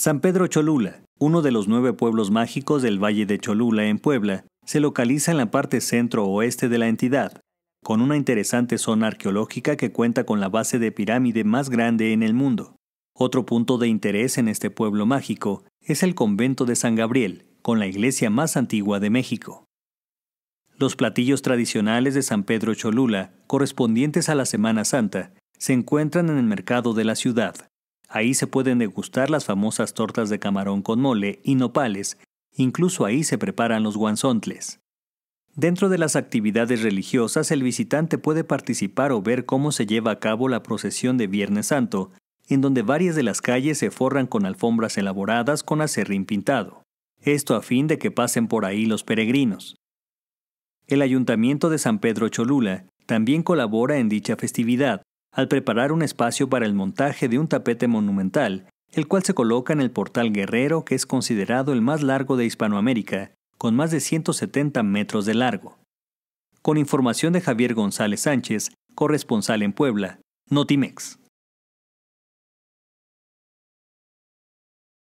San Pedro Cholula, uno de los nueve pueblos mágicos del Valle de Cholula en Puebla, se localiza en la parte centro-oeste de la entidad, con una interesante zona arqueológica que cuenta con la base de pirámide más grande en el mundo. Otro punto de interés en este pueblo mágico es el convento de San Gabriel, con la iglesia más antigua de México. Los platillos tradicionales de San Pedro Cholula, correspondientes a la Semana Santa, se encuentran en el mercado de la ciudad, Ahí se pueden degustar las famosas tortas de camarón con mole y nopales, incluso ahí se preparan los guanzontles. Dentro de las actividades religiosas, el visitante puede participar o ver cómo se lleva a cabo la procesión de Viernes Santo, en donde varias de las calles se forran con alfombras elaboradas con acerrín pintado, esto a fin de que pasen por ahí los peregrinos. El Ayuntamiento de San Pedro Cholula también colabora en dicha festividad, al preparar un espacio para el montaje de un tapete monumental, el cual se coloca en el portal Guerrero que es considerado el más largo de Hispanoamérica, con más de 170 metros de largo. Con información de Javier González Sánchez, corresponsal en Puebla, Notimex.